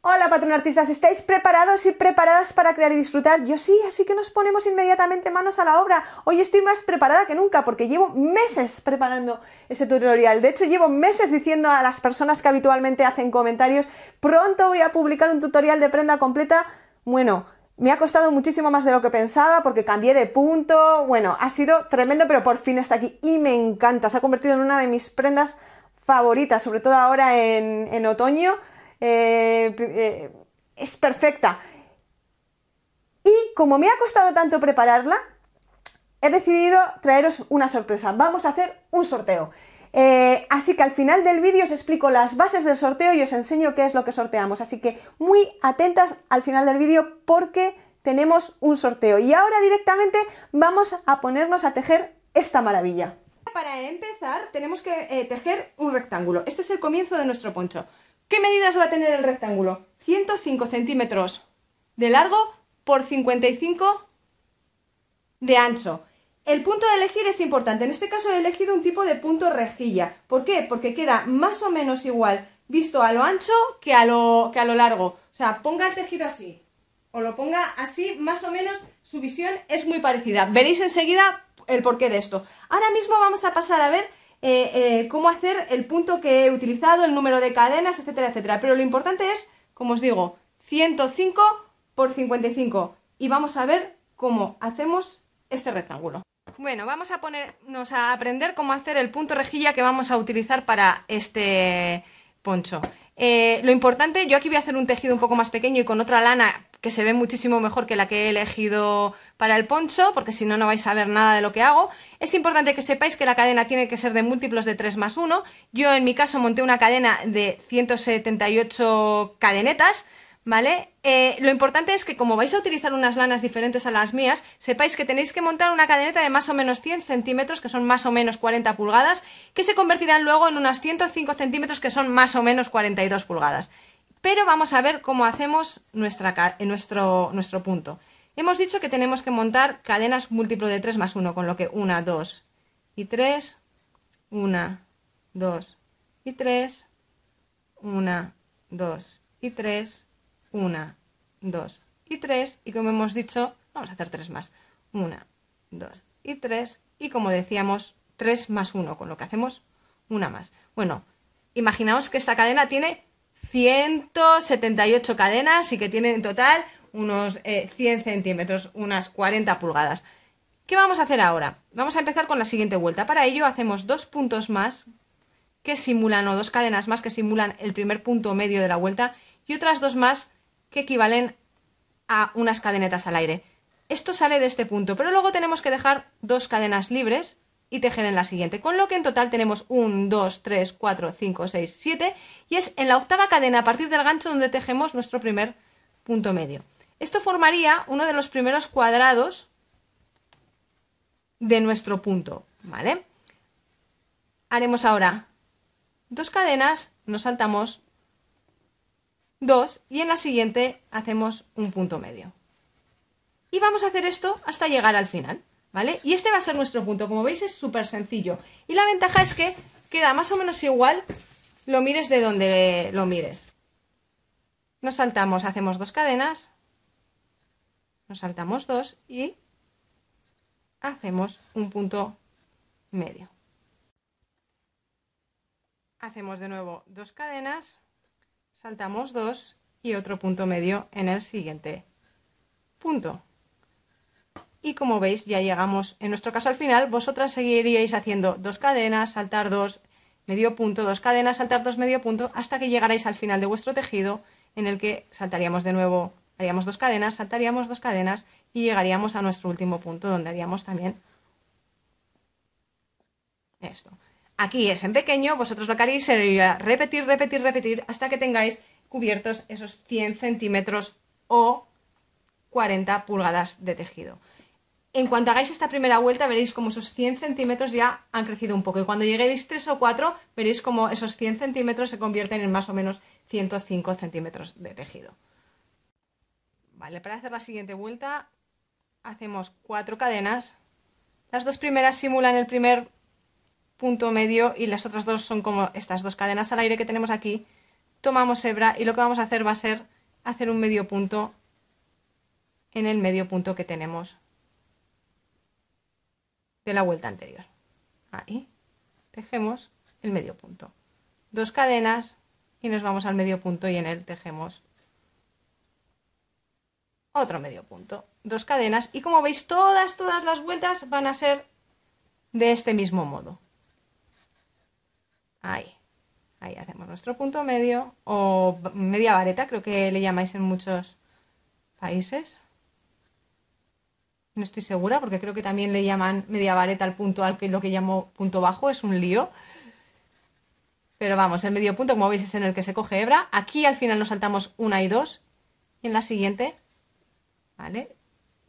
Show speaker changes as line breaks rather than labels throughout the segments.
Hola patrón artistas, ¿estáis preparados y preparadas para crear y disfrutar? Yo sí, así que nos ponemos inmediatamente manos a la obra. Hoy estoy más preparada que nunca porque llevo meses preparando ese tutorial. De hecho, llevo meses diciendo a las personas que habitualmente hacen comentarios, pronto voy a publicar un tutorial de prenda completa. Bueno, me ha costado muchísimo más de lo que pensaba porque cambié de punto. Bueno, ha sido tremendo, pero por fin está aquí y me encanta. Se ha convertido en una de mis prendas favoritas, sobre todo ahora en, en otoño. Eh, eh, es perfecta. Y como me ha costado tanto prepararla, he decidido traeros una sorpresa. Vamos a hacer un sorteo. Eh, así que al final del vídeo os explico las bases del sorteo y os enseño qué es lo que sorteamos. Así que muy atentas al final del vídeo porque tenemos un sorteo. Y ahora directamente vamos a ponernos a tejer esta maravilla. Para empezar tenemos que tejer un rectángulo. Este es el comienzo de nuestro poncho. ¿Qué medidas va a tener el rectángulo? 105 centímetros de largo por 55 de ancho. El punto de elegir es importante. En este caso he elegido un tipo de punto rejilla. ¿Por qué? Porque queda más o menos igual visto a lo ancho que a lo, que a lo largo. O sea, ponga el tejido así o lo ponga así, más o menos su visión es muy parecida. Veréis enseguida el porqué de esto. Ahora mismo vamos a pasar a ver eh, eh, cómo hacer el punto que he utilizado, el número de cadenas, etcétera, etcétera. Pero lo importante es, como os digo, 105 por 55. Y vamos a ver cómo hacemos este rectángulo. Bueno, vamos a ponernos a aprender cómo hacer el punto rejilla que vamos a utilizar para este poncho. Eh, lo importante, yo aquí voy a hacer un tejido un poco más pequeño y con otra lana que se ve muchísimo mejor que la que he elegido para el poncho, porque si no, no vais a ver nada de lo que hago. Es importante que sepáis que la cadena tiene que ser de múltiplos de 3 más 1. Yo en mi caso monté una cadena de 178 cadenetas, ¿vale? Eh, lo importante es que como vais a utilizar unas lanas diferentes a las mías, sepáis que tenéis que montar una cadeneta de más o menos 100 centímetros, que son más o menos 40 pulgadas, que se convertirán luego en unas 105 centímetros, que son más o menos 42 pulgadas. Pero vamos a ver cómo hacemos eh, nuestro, nuestro punto. Hemos dicho que tenemos que montar cadenas múltiplo de 3 más 1, con lo que 1, 2 y 3, 1, 2 y 3, 1, 2 y 3, 1, 2 y 3, y como hemos dicho, vamos a hacer 3 más, 1, 2 y 3, y como decíamos, 3 más 1, con lo que hacemos una más. Bueno, imaginaos que esta cadena tiene 178 cadenas y que tienen en total unos 100 eh, centímetros, unas 40 pulgadas. ¿Qué vamos a hacer ahora? Vamos a empezar con la siguiente vuelta. Para ello hacemos dos puntos más que simulan o dos cadenas más que simulan el primer punto medio de la vuelta y otras dos más que equivalen a unas cadenetas al aire. Esto sale de este punto, pero luego tenemos que dejar dos cadenas libres y tejer en la siguiente. Con lo que en total tenemos 1, 2, 3, 4, 5, 6, 7 y es en la octava cadena a partir del gancho donde tejemos nuestro primer punto medio. Esto formaría uno de los primeros cuadrados de nuestro punto, ¿vale? Haremos ahora dos cadenas, nos saltamos dos y en la siguiente hacemos un punto medio. Y vamos a hacer esto hasta llegar al final. Y este va a ser nuestro punto, como veis es súper sencillo. Y la ventaja es que queda más o menos igual lo mires de donde lo mires. Nos saltamos, hacemos dos cadenas, nos saltamos dos y hacemos un punto medio. Hacemos de nuevo dos cadenas, saltamos dos y otro punto medio en el siguiente punto. Y como veis, ya llegamos en nuestro caso al final. Vosotras seguiríais haciendo dos cadenas, saltar dos, medio punto, dos cadenas, saltar dos, medio punto, hasta que llegarais al final de vuestro tejido, en el que saltaríamos de nuevo, haríamos dos cadenas, saltaríamos dos cadenas y llegaríamos a nuestro último punto, donde haríamos también esto. Aquí es en pequeño, vosotros lo que haréis sería repetir, repetir, repetir, hasta que tengáis cubiertos esos 100 centímetros o 40 pulgadas de tejido en cuanto hagáis esta primera vuelta veréis como esos 100 centímetros ya han crecido un poco y cuando lleguéis 3 o 4 veréis como esos 100 centímetros se convierten en más o menos 105 centímetros de tejido. Vale, para hacer la siguiente vuelta hacemos 4 cadenas. Las dos primeras simulan el primer punto medio y las otras dos son como estas dos cadenas al aire que tenemos aquí. Tomamos hebra y lo que vamos a hacer va a ser hacer un medio punto en el medio punto que tenemos de la vuelta anterior. Ahí. Tejemos el medio punto. Dos cadenas y nos vamos al medio punto y en él tejemos otro medio punto. Dos cadenas y como veis todas, todas las vueltas van a ser de este mismo modo. Ahí. Ahí hacemos nuestro punto medio o media vareta, creo que le llamáis en muchos países no estoy segura, porque creo que también le llaman media vareta al punto al que lo que llamo punto bajo, es un lío. Pero vamos, el medio punto, como veis, es en el que se coge hebra. Aquí al final nos saltamos una y dos. Y en la siguiente, ¿vale?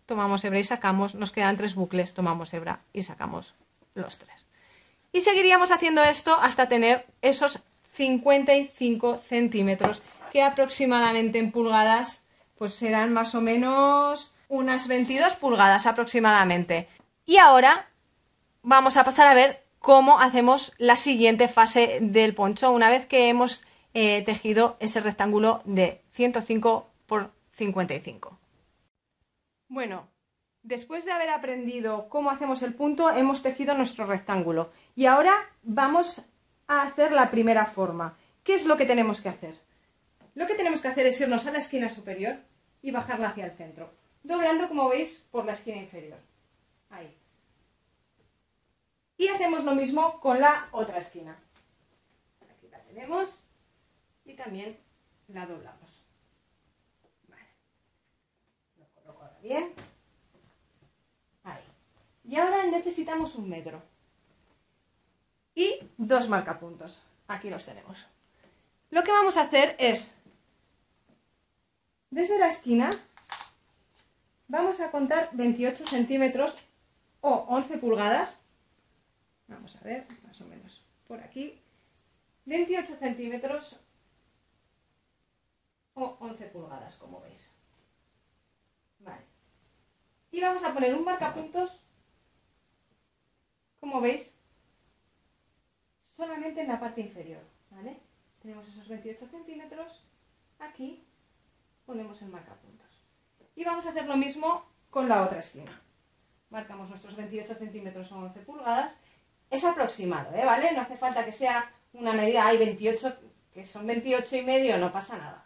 Tomamos hebra y sacamos, nos quedan tres bucles, tomamos hebra y sacamos los tres. Y seguiríamos haciendo esto hasta tener esos 55 centímetros, que aproximadamente en pulgadas, pues serán más o menos unas 22 pulgadas aproximadamente. Y ahora vamos a pasar a ver cómo hacemos la siguiente fase del poncho una vez que hemos eh, tejido ese rectángulo de 105 por 55. Bueno, después de haber aprendido cómo hacemos el punto, hemos tejido nuestro rectángulo y ahora vamos a hacer la primera forma. ¿Qué es lo que tenemos que hacer? Lo que tenemos que hacer es irnos a la esquina superior y bajarla hacia el centro doblando como veis por la esquina inferior. Ahí. Y hacemos lo mismo con la otra esquina. Aquí la tenemos y también la doblamos. Vale. Lo coloco ahora bien. Ahí. Y ahora necesitamos un metro. Y dos marcapuntos. Aquí los tenemos. Lo que vamos a hacer es, desde la esquina, Vamos a contar 28 centímetros o 11 pulgadas. Vamos a ver, más o menos, por aquí. 28 centímetros o 11 pulgadas, como veis. Vale. Y vamos a poner un puntos, como veis, solamente en la parte inferior, ¿vale? Tenemos esos 28 centímetros, aquí ponemos el puntos. Y vamos a hacer lo mismo con la otra esquina. Marcamos nuestros 28 centímetros o 11 pulgadas. Es aproximado, ¿eh? ¿vale? No hace falta que sea una medida, hay 28, que son 28 y medio, no pasa nada.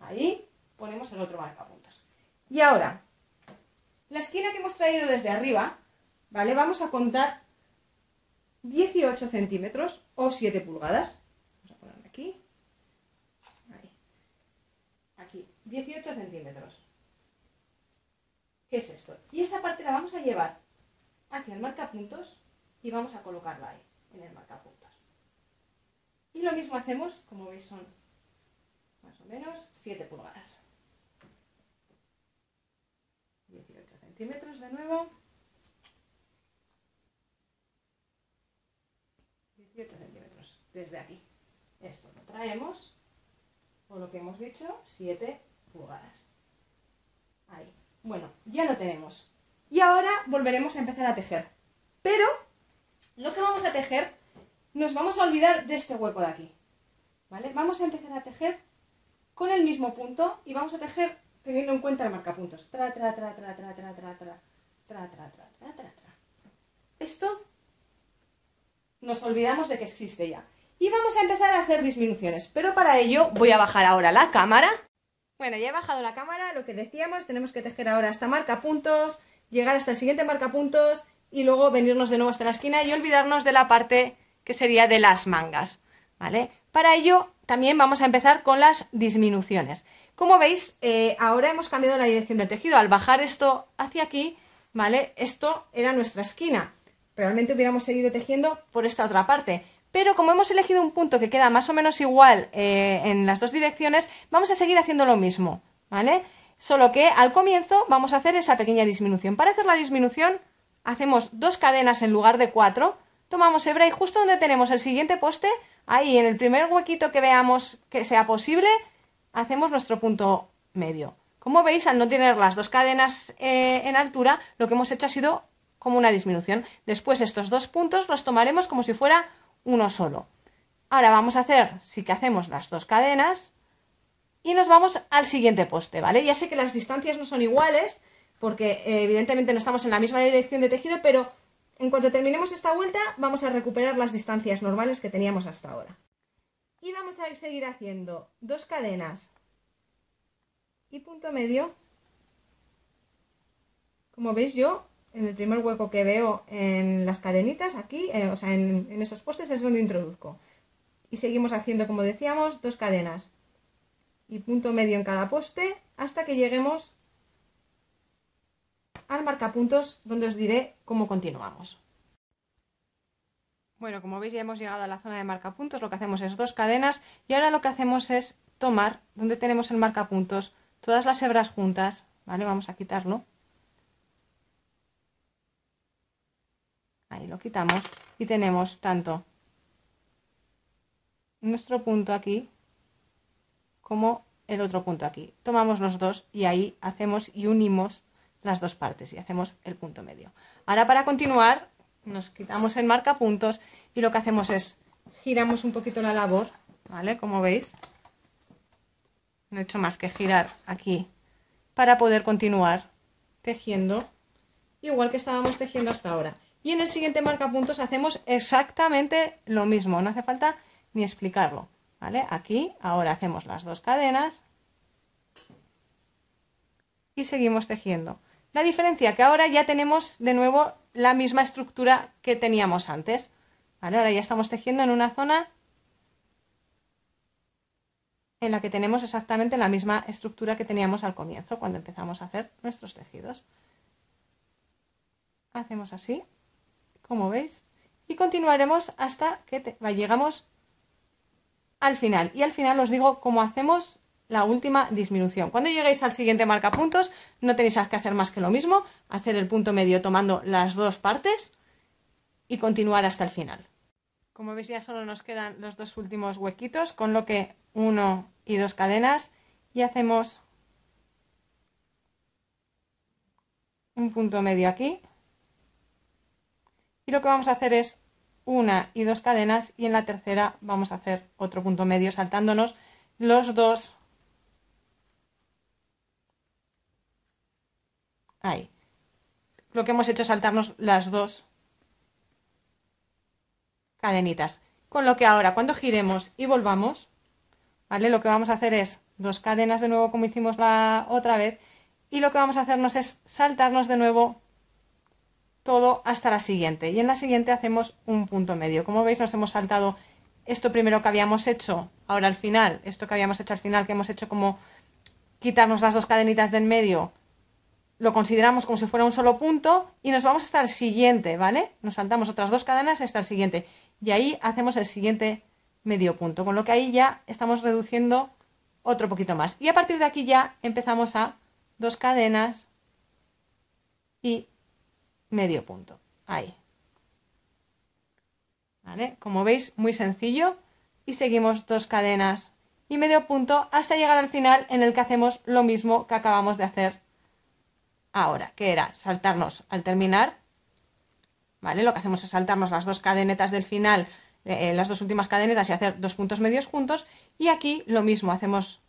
Ahí ponemos el otro puntos. Y ahora, la esquina que hemos traído desde arriba, ¿vale? Vamos a contar 18 centímetros o 7 pulgadas. Vamos a poner aquí. Aquí, 18 centímetros. ¿Qué es esto. Y esa parte la vamos a llevar hacia el puntos y vamos a colocarla ahí, en el puntos. Y lo mismo hacemos, como veis son más o menos 7 pulgadas. 18 centímetros de nuevo. 18 centímetros desde aquí. Esto lo traemos, por lo que hemos dicho, 7 pulgadas. Ahí. Bueno, ya lo tenemos. Y ahora volveremos a empezar a tejer. Pero lo que vamos a tejer, nos vamos a olvidar de este hueco de aquí. ¿Vale? Vamos a empezar a tejer con el mismo punto y vamos a tejer teniendo en cuenta el marcapuntos. Tra, Esto nos olvidamos de que existe ya. Y vamos a empezar a hacer disminuciones, pero para ello voy a bajar ahora la cámara bueno, ya he bajado la cámara, lo que decíamos, tenemos que tejer ahora hasta marca puntos, llegar hasta el siguiente marca puntos y luego venirnos de nuevo hasta la esquina y olvidarnos de la parte que sería de las mangas, ¿vale? Para ello también vamos a empezar con las disminuciones. Como veis, eh, ahora hemos cambiado la dirección del tejido. Al bajar esto hacia aquí, ¿vale? Esto era nuestra esquina. Realmente hubiéramos seguido tejiendo por esta otra parte. Pero como hemos elegido un punto que queda más o menos igual eh, en las dos direcciones, vamos a seguir haciendo lo mismo, ¿vale? Solo que al comienzo vamos a hacer esa pequeña disminución. Para hacer la disminución hacemos dos cadenas en lugar de cuatro, tomamos hebra y justo donde tenemos el siguiente poste, ahí en el primer huequito que veamos que sea posible, hacemos nuestro punto medio. Como veis, al no tener las dos cadenas eh, en altura, lo que hemos hecho ha sido como una disminución. Después estos dos puntos los tomaremos como si fuera uno solo. Ahora vamos a hacer, sí que hacemos las dos cadenas y nos vamos al siguiente poste, ¿vale? Ya sé que las distancias no son iguales porque eh, evidentemente no estamos en la misma dirección de tejido, pero en cuanto terminemos esta vuelta vamos a recuperar las distancias normales que teníamos hasta ahora. Y vamos a seguir haciendo dos cadenas y punto medio. Como veis yo en el primer hueco que veo en las cadenitas, aquí, eh, o sea, en, en esos postes es donde introduzco. Y seguimos haciendo, como decíamos, dos cadenas y punto medio en cada poste hasta que lleguemos al marcapuntos donde os diré cómo continuamos. Bueno, como veis ya hemos llegado a la zona de marcapuntos, lo que hacemos es dos cadenas y ahora lo que hacemos es tomar donde tenemos el marcapuntos todas las hebras juntas, ¿vale? Vamos a quitarlo ahí lo quitamos y tenemos tanto nuestro punto aquí como el otro punto aquí. Tomamos los dos y ahí hacemos y unimos las dos partes y hacemos el punto medio. Ahora para continuar nos quitamos el puntos y lo que hacemos es giramos un poquito la labor, ¿vale? Como veis, no he hecho más que girar aquí para poder continuar tejiendo igual que estábamos tejiendo hasta ahora. Y en el siguiente marca puntos hacemos exactamente lo mismo, no hace falta ni explicarlo. ¿Vale? Aquí ahora hacemos las dos cadenas y seguimos tejiendo. La diferencia que ahora ya tenemos de nuevo la misma estructura que teníamos antes. Ahora ya estamos tejiendo en una zona en la que tenemos exactamente la misma estructura que teníamos al comienzo cuando empezamos a hacer nuestros tejidos. Hacemos así como veis, y continuaremos hasta que llegamos al final. Y al final os digo cómo hacemos la última disminución. Cuando lleguéis al siguiente marca puntos no tenéis que hacer más que lo mismo, hacer el punto medio tomando las dos partes y continuar hasta el final. Como veis ya solo nos quedan los dos últimos huequitos, con lo que uno y dos cadenas y hacemos un punto medio aquí y lo que vamos a hacer es una y dos cadenas y en la tercera vamos a hacer otro punto medio saltándonos los dos ahí lo que hemos hecho es saltarnos las dos cadenitas con lo que ahora cuando giremos y volvamos vale lo que vamos a hacer es dos cadenas de nuevo como hicimos la otra vez y lo que vamos a hacernos es saltarnos de nuevo todo hasta la siguiente. Y en la siguiente hacemos un punto medio. Como veis, nos hemos saltado esto primero que habíamos hecho, ahora al final, esto que habíamos hecho al final, que hemos hecho como quitarnos las dos cadenitas del medio, lo consideramos como si fuera un solo punto y nos vamos hasta el siguiente, ¿vale? Nos saltamos otras dos cadenas hasta el siguiente. Y ahí hacemos el siguiente medio punto, con lo que ahí ya estamos reduciendo otro poquito más. Y a partir de aquí ya empezamos a dos cadenas y medio punto. Ahí. ¿Vale? Como veis, muy sencillo. Y seguimos dos cadenas y medio punto hasta llegar al final en el que hacemos lo mismo que acabamos de hacer ahora, que era saltarnos al terminar. ¿Vale? Lo que hacemos es saltarnos las dos cadenetas del final, eh, las dos últimas cadenetas y hacer dos puntos medios juntos. Y aquí lo mismo, hacemos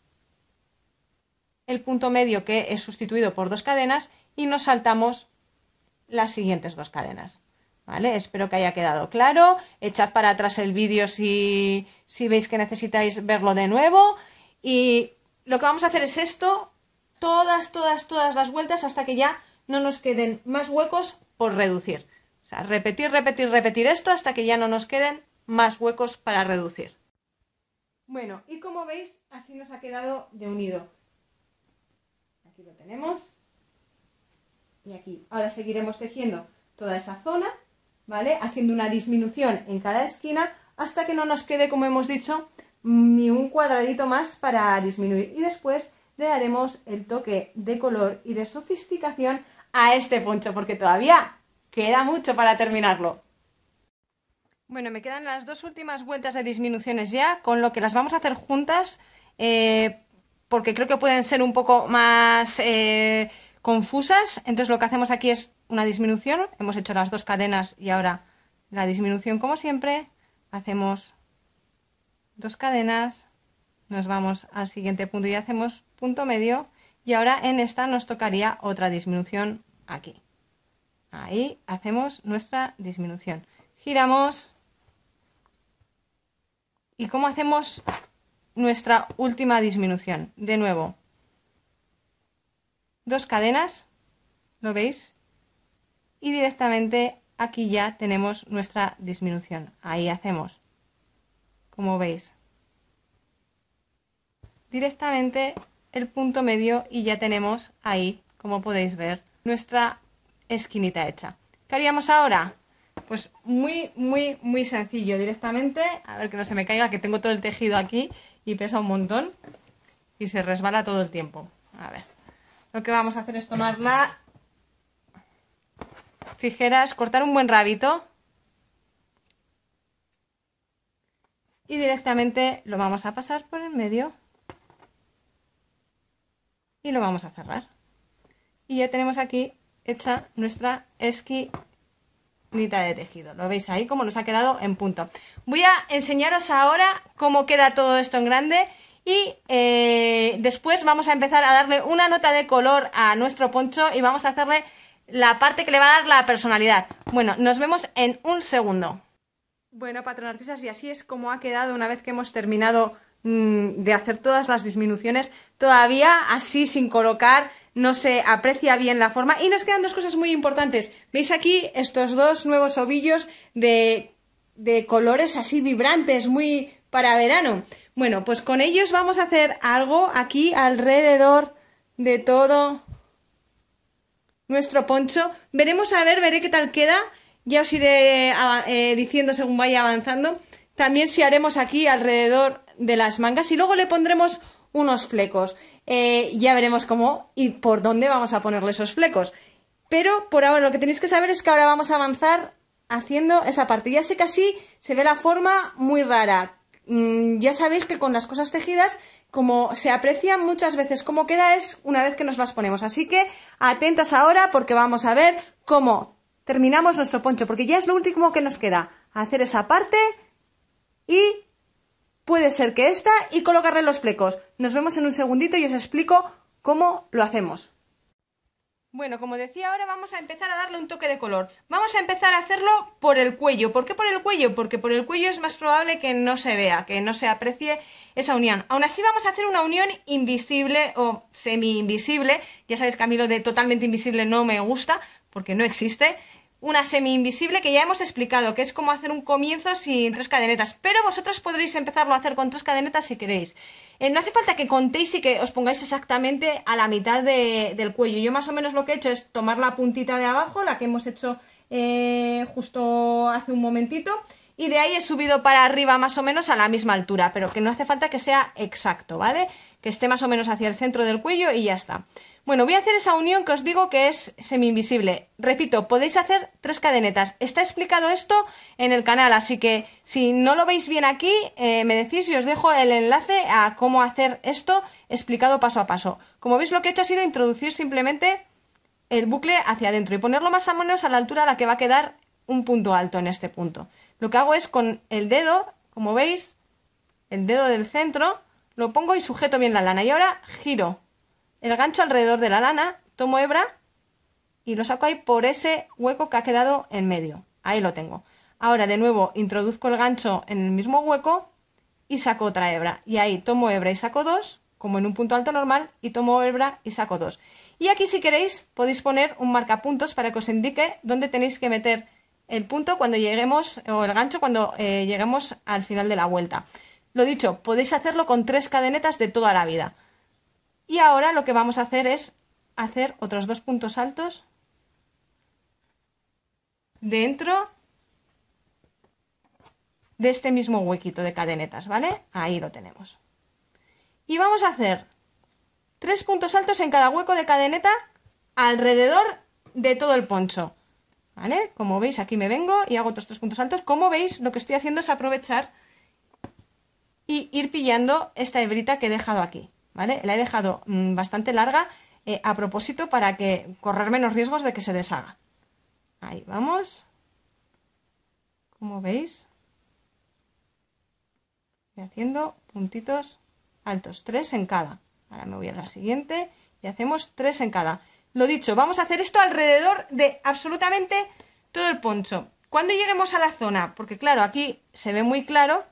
el punto medio que es sustituido por dos cadenas y nos saltamos las siguientes dos cadenas. ¿Vale? Espero que haya quedado claro. Echad para atrás el vídeo si, si veis que necesitáis verlo de nuevo. Y lo que vamos a hacer es esto, todas, todas, todas las vueltas hasta que ya no nos queden más huecos por reducir. O sea, repetir, repetir, repetir esto hasta que ya no nos queden más huecos para reducir. Bueno, y como veis, así nos ha quedado de unido. Aquí lo tenemos y aquí. Ahora seguiremos tejiendo toda esa zona, ¿vale? Haciendo una disminución en cada esquina hasta que no nos quede, como hemos dicho, ni un cuadradito más para disminuir. Y después le daremos el toque de color y de sofisticación a este poncho, porque todavía queda mucho para terminarlo. Bueno, me quedan las dos últimas vueltas de disminuciones ya, con lo que las vamos a hacer juntas, eh, porque creo que pueden ser un poco más... Eh, confusas. Entonces lo que hacemos aquí es una disminución. Hemos hecho las dos cadenas y ahora la disminución como siempre. Hacemos dos cadenas, nos vamos al siguiente punto y hacemos punto medio. Y ahora en esta nos tocaría otra disminución aquí. Ahí hacemos nuestra disminución. Giramos. ¿Y cómo hacemos nuestra última disminución? De nuevo, dos cadenas, ¿lo veis? Y directamente aquí ya tenemos nuestra disminución. Ahí hacemos, como veis, directamente el punto medio y ya tenemos ahí, como podéis ver, nuestra esquinita hecha. ¿Qué haríamos ahora? Pues muy, muy, muy sencillo. Directamente, a ver que no se me caiga, que tengo todo el tejido aquí y pesa un montón y se resbala todo el tiempo. A ver. Lo que vamos a hacer es tomar la tijeras, cortar un buen rabito y directamente lo vamos a pasar por el medio y lo vamos a cerrar. Y ya tenemos aquí hecha nuestra esquinita de tejido. Lo veis ahí como nos ha quedado en punto. Voy a enseñaros ahora cómo queda todo esto en grande y eh, después vamos a empezar a darle una nota de color a nuestro poncho y vamos a hacerle la parte que le va a dar la personalidad. Bueno, nos vemos en un segundo. Bueno, patrón y así es como ha quedado una vez que hemos terminado mm, de hacer todas las disminuciones. Todavía así sin colocar no se aprecia bien la forma. Y nos quedan dos cosas muy importantes. ¿Veis aquí estos dos nuevos ovillos de, de colores así vibrantes, muy para verano? Bueno, pues con ellos vamos a hacer algo aquí alrededor de todo nuestro poncho. Veremos a ver, veré qué tal queda. Ya os iré eh, diciendo según vaya avanzando. También si haremos aquí alrededor de las mangas y luego le pondremos unos flecos. Eh, ya veremos cómo y por dónde vamos a ponerle esos flecos. Pero por ahora lo que tenéis que saber es que ahora vamos a avanzar haciendo esa parte. Ya sé que así se ve la forma muy rara, Mm, ya sabéis que con las cosas tejidas, como se aprecia muchas veces cómo queda es una vez que nos las ponemos. Así que atentas ahora porque vamos a ver cómo terminamos nuestro poncho, porque ya es lo último que nos queda, hacer esa parte y puede ser que esta y colocarle los flecos. Nos vemos en un segundito y os explico cómo lo hacemos. Bueno, como decía, ahora vamos a empezar a darle un toque de color. Vamos a empezar a hacerlo por el cuello. ¿Por qué por el cuello? Porque por el cuello es más probable que no se vea, que no se aprecie esa unión. Aún así vamos a hacer una unión invisible o semi-invisible. Ya sabéis que a mí lo de totalmente invisible no me gusta, porque no existe una semi invisible que ya hemos explicado, que es como hacer un comienzo sin tres cadenetas, pero vosotros podréis empezarlo a hacer con tres cadenetas si queréis. Eh, no hace falta que contéis y que os pongáis exactamente a la mitad del cuello. Yo más o menos lo que he hecho es tomar la puntita de abajo, la que hemos hecho eh, justo hace un momentito, y de ahí he subido para arriba más o menos a la misma altura, pero que no hace falta que sea exacto, ¿vale? Que esté más o menos hacia el centro del cuello y ya está. Bueno, voy a hacer esa unión que os digo que es semi-invisible. Repito, podéis hacer tres cadenetas. Está explicado esto en el canal, así que si no lo veis bien aquí, eh, me decís y os dejo el enlace a cómo hacer esto explicado paso a paso. Como veis, lo que he hecho ha sido introducir simplemente el bucle hacia adentro y ponerlo más o menos a la altura a la que va a quedar un punto alto en este punto. Lo que hago es con el dedo, como veis, el dedo del centro, lo pongo y sujeto bien la lana. Y ahora giro el gancho alrededor de la lana, tomo hebra y lo saco ahí por ese hueco que ha quedado en medio. Ahí lo tengo. Ahora de nuevo introduzco el gancho en el mismo hueco y saco otra hebra. Y ahí tomo hebra y saco dos, como en un punto alto normal, y tomo hebra y saco dos. Y aquí si queréis podéis poner un marcapuntos para que os indique dónde tenéis que meter el punto cuando lleguemos, o el gancho cuando eh, lleguemos al final de la vuelta. Lo dicho, podéis hacerlo con tres cadenetas de toda la vida. Y ahora lo que vamos a hacer es hacer otros dos puntos altos dentro de este mismo huequito de cadenetas, ¿vale? Ahí lo tenemos. Y vamos a hacer tres puntos altos en cada hueco de cadeneta alrededor de todo el poncho. Como veis, aquí me vengo y hago otros tres puntos altos. Como veis, lo que estoy haciendo es aprovechar y ir pillando esta hebrita que he dejado aquí, ¿vale? La he dejado mm, bastante larga eh, a propósito para que correr menos riesgos de que se deshaga. Ahí vamos. Como veis, y haciendo puntitos altos, tres en cada. Ahora me voy a la siguiente y hacemos tres en cada. Lo dicho, vamos a hacer esto alrededor de absolutamente todo el poncho. Cuando lleguemos a la zona, porque claro, aquí se ve muy claro,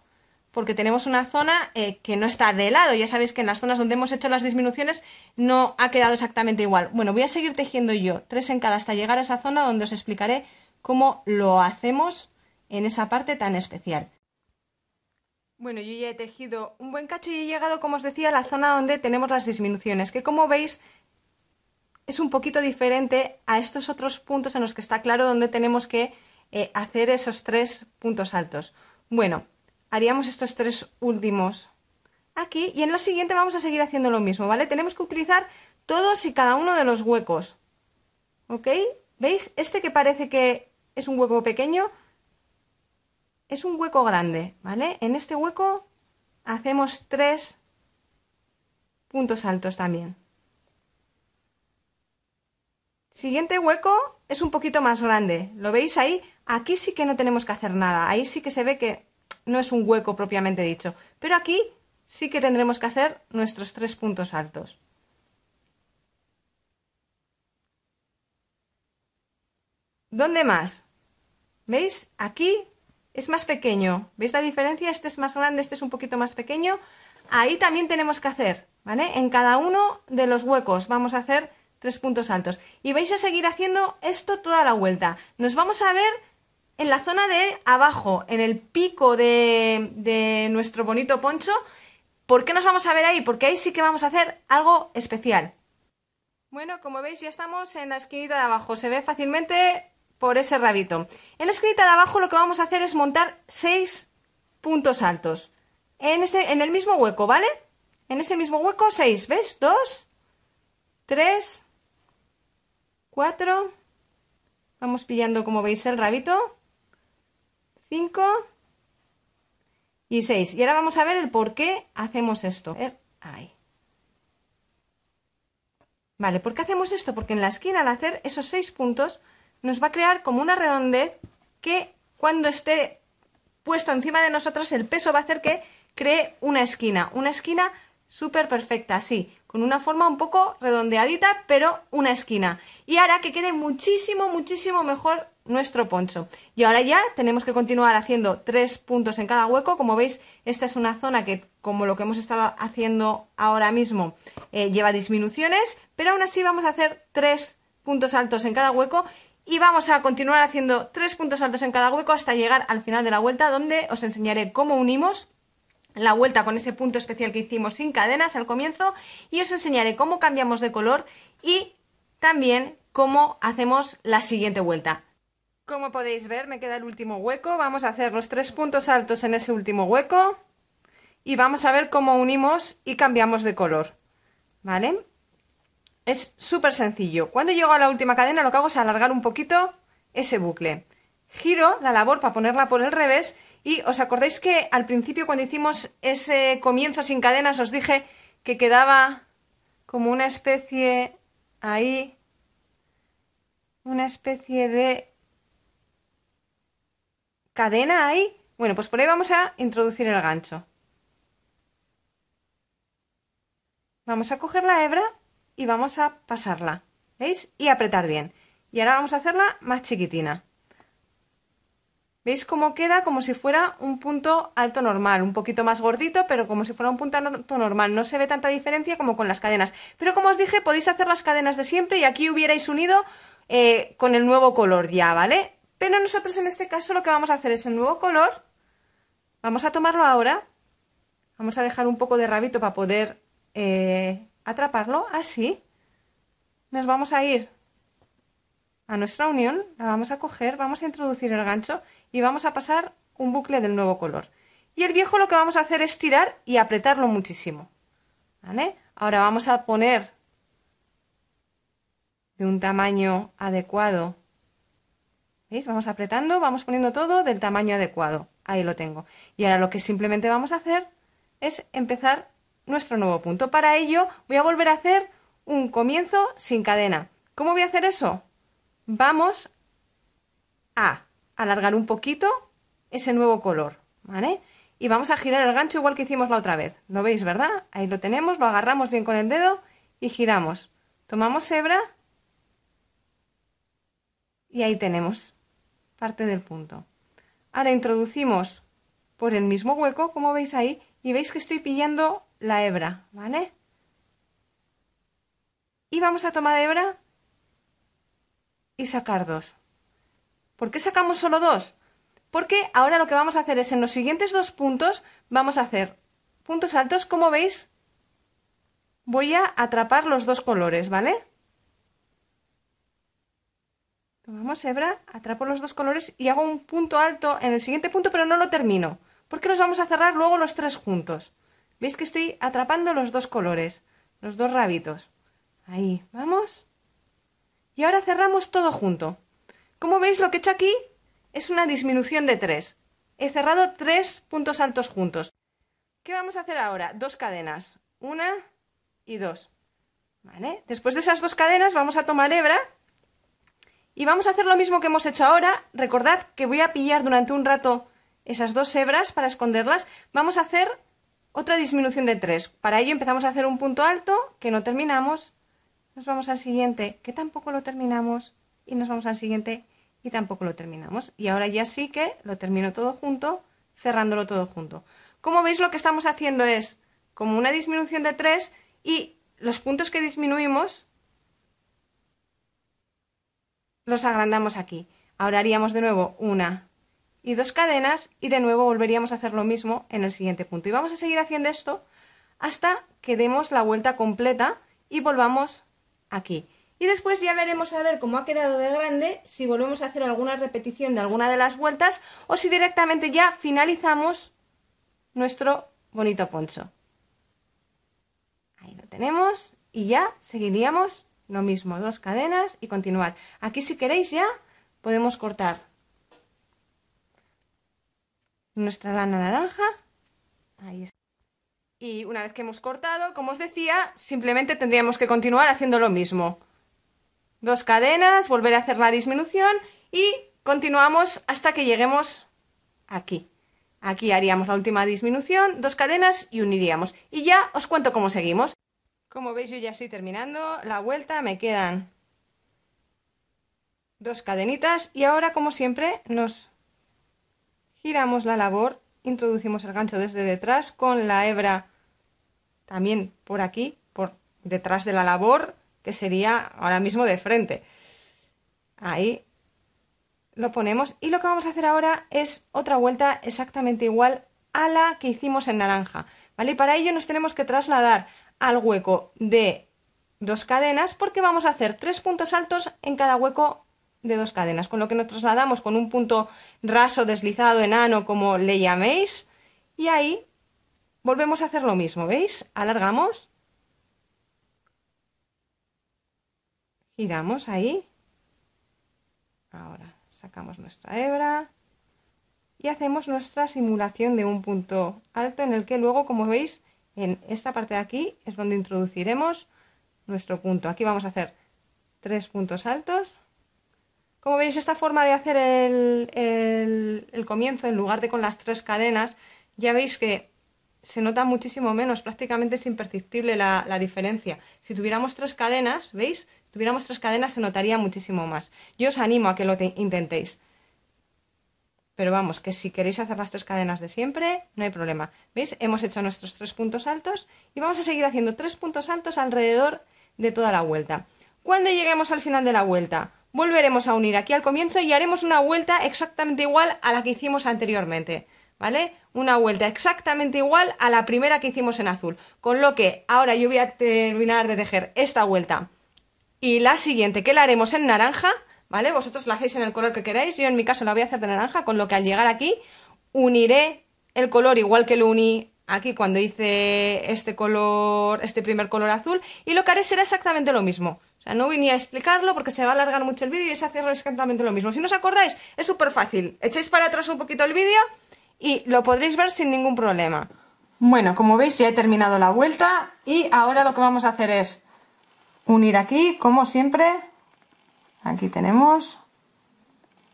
porque tenemos una zona eh, que no está de lado. Ya sabéis que en las zonas donde hemos hecho las disminuciones no ha quedado exactamente igual. Bueno, voy a seguir tejiendo yo, tres en cada, hasta llegar a esa zona donde os explicaré cómo lo hacemos en esa parte tan especial. Bueno, yo ya he tejido un buen cacho y he llegado, como os decía, a la zona donde tenemos las disminuciones, que como veis es un poquito diferente a estos otros puntos en los que está claro dónde tenemos que eh, hacer esos tres puntos altos. Bueno, haríamos estos tres últimos aquí y en lo siguiente vamos a seguir haciendo lo mismo, ¿vale? Tenemos que utilizar todos y cada uno de los huecos, ¿ok? ¿Veis? Este que parece que es un hueco pequeño, es un hueco grande, ¿vale? En este hueco hacemos tres puntos altos también. Siguiente hueco es un poquito más grande. ¿Lo veis ahí? Aquí sí que no tenemos que hacer nada. Ahí sí que se ve que no es un hueco propiamente dicho. Pero aquí sí que tendremos que hacer nuestros tres puntos altos. ¿Dónde más? ¿Veis? Aquí es más pequeño. ¿Veis la diferencia? Este es más grande, este es un poquito más pequeño. Ahí también tenemos que hacer, ¿vale? En cada uno de los huecos vamos a hacer tres puntos altos. Y vais a seguir haciendo esto toda la vuelta. Nos vamos a ver en la zona de abajo, en el pico de, de nuestro bonito poncho. ¿Por qué nos vamos a ver ahí? Porque ahí sí que vamos a hacer algo especial. Bueno, como veis ya estamos en la esquinita de abajo. Se ve fácilmente por ese rabito. En la esquinita de abajo lo que vamos a hacer es montar seis puntos altos. En, ese, en el mismo hueco, ¿vale? En ese mismo hueco 6, ¿ves? 2, tres 4, vamos pillando como veis el rabito, 5 y 6. Y ahora vamos a ver el por qué hacemos esto. Ahí. Vale, ¿por qué hacemos esto? Porque en la esquina al hacer esos 6 puntos nos va a crear como una redondez que cuando esté puesto encima de nosotros el peso va a hacer que cree una esquina, una esquina súper perfecta, así, con una forma un poco redondeadita, pero una esquina. Y hará que quede muchísimo, muchísimo mejor nuestro poncho. Y ahora ya tenemos que continuar haciendo tres puntos en cada hueco. Como veis, esta es una zona que, como lo que hemos estado haciendo ahora mismo, eh, lleva disminuciones, pero aún así vamos a hacer tres puntos altos en cada hueco y vamos a continuar haciendo tres puntos altos en cada hueco hasta llegar al final de la vuelta donde os enseñaré cómo unimos la vuelta con ese punto especial que hicimos sin cadenas al comienzo y os enseñaré cómo cambiamos de color y también cómo hacemos la siguiente vuelta. Como podéis ver me queda el último hueco, vamos a hacer los tres puntos altos en ese último hueco y vamos a ver cómo unimos y cambiamos de color, ¿vale? Es súper sencillo, cuando llego a la última cadena lo que hago es alargar un poquito ese bucle, giro la labor para ponerla por el revés y os acordáis que al principio cuando hicimos ese comienzo sin cadenas os dije que quedaba como una especie ahí, una especie de cadena ahí. Bueno, pues por ahí vamos a introducir el gancho. Vamos a coger la hebra y vamos a pasarla, ¿veis? Y apretar bien. Y ahora vamos a hacerla más chiquitina. ¿Veis cómo queda? Como si fuera un punto alto normal, un poquito más gordito, pero como si fuera un punto alto normal. No se ve tanta diferencia como con las cadenas. Pero como os dije, podéis hacer las cadenas de siempre y aquí hubierais unido eh, con el nuevo color ya, ¿vale? Pero nosotros en este caso lo que vamos a hacer es el nuevo color. Vamos a tomarlo ahora. Vamos a dejar un poco de rabito para poder eh, atraparlo, así. Ah, Nos vamos a ir a nuestra unión, la vamos a coger, vamos a introducir el gancho y vamos a pasar un bucle del nuevo color. Y el viejo lo que vamos a hacer es tirar y apretarlo muchísimo. ¿Vale? Ahora vamos a poner de un tamaño adecuado. ¿Veis? Vamos apretando, vamos poniendo todo del tamaño adecuado. Ahí lo tengo. Y ahora lo que simplemente vamos a hacer es empezar nuestro nuevo punto. Para ello voy a volver a hacer un comienzo sin cadena. ¿Cómo voy a hacer eso? vamos a alargar un poquito ese nuevo color, ¿vale? Y vamos a girar el gancho igual que hicimos la otra vez. ¿Lo veis, verdad? Ahí lo tenemos, lo agarramos bien con el dedo y giramos. Tomamos hebra y ahí tenemos parte del punto. Ahora introducimos por el mismo hueco, como veis ahí, y veis que estoy pillando la hebra, ¿vale? Y vamos a tomar hebra y sacar dos. ¿Por qué sacamos solo dos? Porque ahora lo que vamos a hacer es en los siguientes dos puntos vamos a hacer puntos altos. Como veis, voy a atrapar los dos colores, ¿vale? Tomamos hebra, atrapo los dos colores y hago un punto alto en el siguiente punto, pero no lo termino. Porque los vamos a cerrar luego los tres juntos. ¿Veis que estoy atrapando los dos colores? Los dos rabitos. Ahí, vamos. Y ahora cerramos todo junto. Como veis, lo que he hecho aquí es una disminución de 3. He cerrado tres puntos altos juntos. ¿Qué vamos a hacer ahora? Dos cadenas. Una y dos. ¿Vale? Después de esas dos cadenas vamos a tomar hebra y vamos a hacer lo mismo que hemos hecho ahora. Recordad que voy a pillar durante un rato esas dos hebras para esconderlas. Vamos a hacer otra disminución de 3. Para ello empezamos a hacer un punto alto que no terminamos nos vamos al siguiente que tampoco lo terminamos y nos vamos al siguiente y tampoco lo terminamos. Y ahora ya sí que lo termino todo junto, cerrándolo todo junto. Como veis lo que estamos haciendo es como una disminución de 3 y los puntos que disminuimos los agrandamos aquí. Ahora haríamos de nuevo una y dos cadenas y de nuevo volveríamos a hacer lo mismo en el siguiente punto. Y vamos a seguir haciendo esto hasta que demos la vuelta completa y volvamos aquí. Y después ya veremos a ver cómo ha quedado de grande, si volvemos a hacer alguna repetición de alguna de las vueltas o si directamente ya finalizamos nuestro bonito poncho. Ahí lo tenemos y ya seguiríamos lo mismo, dos cadenas y continuar. Aquí si queréis ya podemos cortar nuestra lana naranja. Ahí y una vez que hemos cortado, como os decía, simplemente tendríamos que continuar haciendo lo mismo. Dos cadenas, volver a hacer la disminución y continuamos hasta que lleguemos aquí. Aquí haríamos la última disminución, dos cadenas y uniríamos. Y ya os cuento cómo seguimos. Como veis yo ya estoy terminando la vuelta, me quedan dos cadenitas y ahora como siempre nos giramos la labor introducimos el gancho desde detrás con la hebra también por aquí, por detrás de la labor, que sería ahora mismo de frente. Ahí lo ponemos y lo que vamos a hacer ahora es otra vuelta exactamente igual a la que hicimos en naranja, ¿vale? para ello nos tenemos que trasladar al hueco de dos cadenas porque vamos a hacer tres puntos altos en cada hueco de dos cadenas, con lo que nos trasladamos con un punto raso, deslizado, enano, como le llaméis, y ahí volvemos a hacer lo mismo, ¿veis? Alargamos, giramos ahí, ahora sacamos nuestra hebra y hacemos nuestra simulación de un punto alto en el que luego, como veis, en esta parte de aquí es donde introduciremos nuestro punto. Aquí vamos a hacer tres puntos altos como veis, esta forma de hacer el, comienzo, en lugar de con las tres cadenas, ya veis que se nota muchísimo menos, prácticamente es imperceptible la, diferencia. Si tuviéramos tres cadenas, ¿veis? Si tuviéramos tres cadenas se notaría muchísimo más. Yo os animo a que lo intentéis. Pero vamos, que si queréis hacer las tres cadenas de siempre, no hay problema. ¿Veis? Hemos hecho nuestros tres puntos altos y vamos a seguir haciendo tres puntos altos alrededor de toda la vuelta. ¿Cuándo lleguemos al final de la vuelta, volveremos a unir aquí al comienzo y haremos una vuelta exactamente igual a la que hicimos anteriormente, ¿vale? Una vuelta exactamente igual a la primera que hicimos en azul, con lo que ahora yo voy a terminar de tejer esta vuelta y la siguiente que la haremos en naranja, ¿vale? Vosotros la hacéis en el color que queráis, yo en mi caso la voy a hacer de naranja, con lo que al llegar aquí uniré el color igual que lo uní aquí cuando hice este color, este primer color azul, y lo que haré será exactamente lo mismo, no vine a explicarlo porque se va a alargar mucho el vídeo y es hacer exactamente lo mismo. Si no os acordáis, es súper fácil. Echáis para atrás un poquito el vídeo y lo podréis ver sin ningún problema. Bueno, como veis ya he terminado la vuelta y ahora lo que vamos a hacer es unir aquí, como siempre. Aquí tenemos